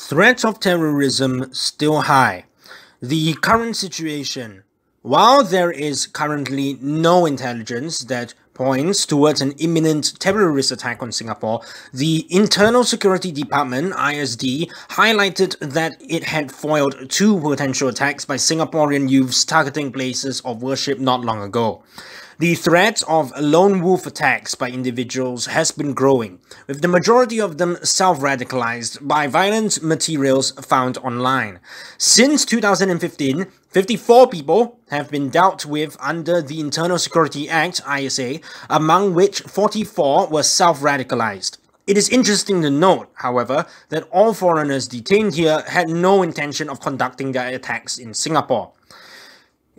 Threats of terrorism still high. The current situation. While there is currently no intelligence that points towards an imminent terrorist attack on Singapore, the Internal Security Department, ISD, highlighted that it had foiled two potential attacks by Singaporean youths targeting places of worship not long ago. The threat of lone wolf attacks by individuals has been growing, with the majority of them self-radicalized by violent materials found online. Since 2015, 54 people have been dealt with under the Internal Security Act, ISA, among which 44 were self-radicalized. It is interesting to note, however, that all foreigners detained here had no intention of conducting their attacks in Singapore.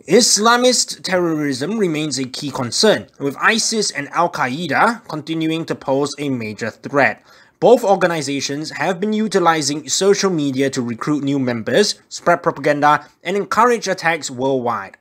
Islamist terrorism remains a key concern, with ISIS and Al-Qaeda continuing to pose a major threat. Both organizations have been utilizing social media to recruit new members, spread propaganda, and encourage attacks worldwide.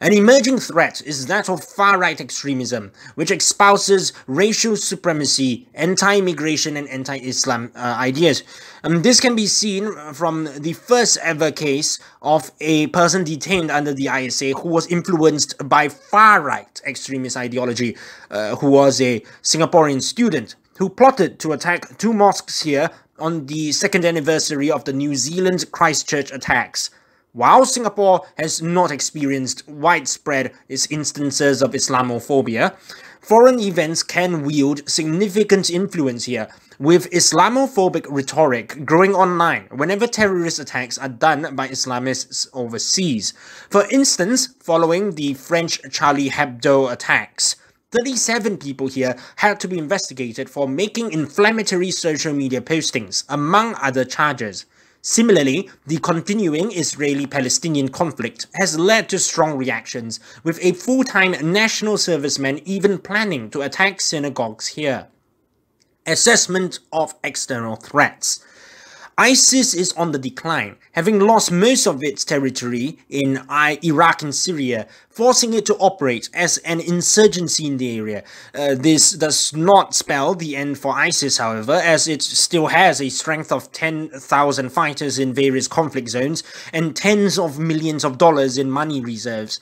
An emerging threat is that of far-right extremism, which espouses racial supremacy, anti-immigration and anti-Islam uh, ideas. And um, this can be seen from the first ever case of a person detained under the ISA who was influenced by far-right extremist ideology, uh, who was a Singaporean student who plotted to attack two mosques here on the second anniversary of the New Zealand Christchurch attacks. While Singapore has not experienced widespread instances of Islamophobia, foreign events can wield significant influence here, with Islamophobic rhetoric growing online whenever terrorist attacks are done by Islamists overseas. For instance, following the French Charlie Hebdo attacks. 37 people here had to be investigated for making inflammatory social media postings, among other charges. Similarly, the continuing Israeli-Palestinian conflict has led to strong reactions, with a full-time national serviceman even planning to attack synagogues here. Assessment of External Threats ISIS is on the decline, having lost most of its territory in Iraq and Syria, forcing it to operate as an insurgency in the area. Uh, this does not spell the end for ISIS, however, as it still has a strength of 10,000 fighters in various conflict zones and tens of millions of dollars in money reserves.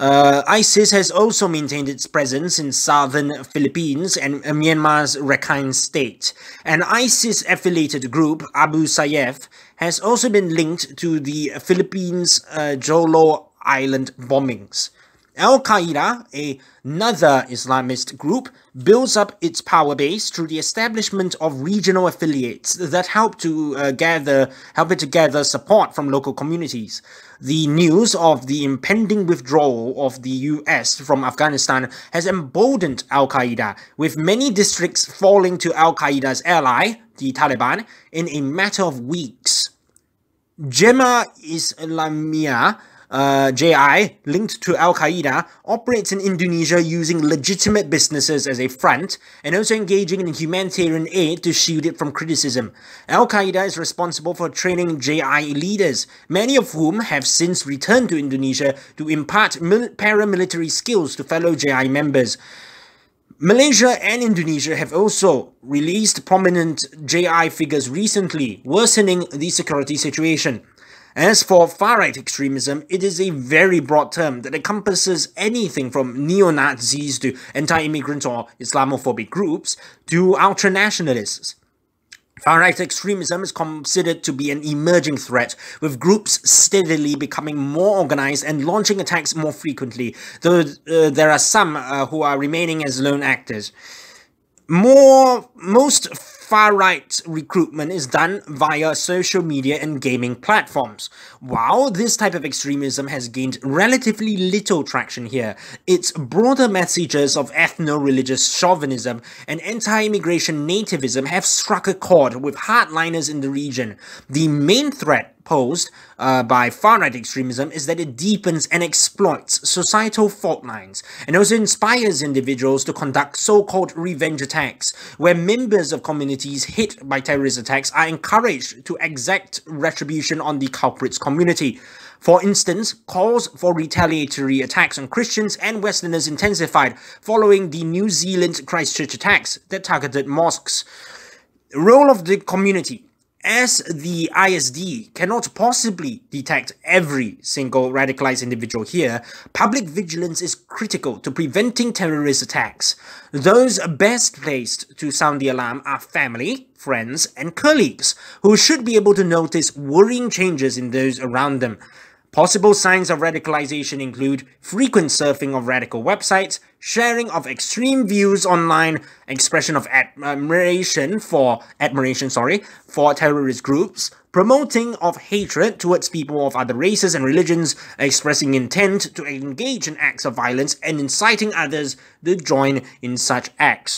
Uh, ISIS has also maintained its presence in southern Philippines and Myanmar's Rakhine state. An ISIS-affiliated group, Abu Sayyaf, has also been linked to the Philippines' uh, Jolo Island bombings. Al-Qaeda, another Islamist group, builds up its power base through the establishment of regional affiliates that help to uh, gather help it to gather support from local communities. The news of the impending withdrawal of the US from Afghanistan has emboldened Al-Qaeda, with many districts falling to Al-Qaeda's ally, the Taliban, in a matter of weeks. Gemma Islamia uh, JI, linked to Al Qaeda, operates in Indonesia using legitimate businesses as a front and also engaging in humanitarian aid to shield it from criticism. Al Qaeda is responsible for training JI leaders, many of whom have since returned to Indonesia to impart paramilitary skills to fellow JI members. Malaysia and Indonesia have also released prominent JI figures recently, worsening the security situation. As for far right extremism, it is a very broad term that encompasses anything from neo Nazis to anti immigrant or Islamophobic groups to ultra nationalists. Far right extremism is considered to be an emerging threat, with groups steadily becoming more organized and launching attacks more frequently, though uh, there are some uh, who are remaining as lone actors. More, most far right recruitment is done via social media and gaming platforms. While this type of extremism has gained relatively little traction here, its broader messages of ethno religious chauvinism and anti immigration nativism have struck a chord with hardliners in the region. The main threat posed uh, by far-right extremism is that it deepens and exploits societal fault lines and also inspires individuals to conduct so-called revenge attacks, where members of communities hit by terrorist attacks are encouraged to exact retribution on the culprit's community. For instance, calls for retaliatory attacks on Christians and Westerners intensified following the New Zealand Christchurch attacks that targeted mosques. Role of the community as the ISD cannot possibly detect every single radicalized individual here, public vigilance is critical to preventing terrorist attacks. Those best placed to sound the alarm are family, friends, and colleagues, who should be able to notice worrying changes in those around them. Possible signs of radicalization include frequent surfing of radical websites, sharing of extreme views online, expression of admiration for admiration, sorry, for terrorist groups, promoting of hatred towards people of other races and religions, expressing intent to engage in acts of violence and inciting others to join in such acts.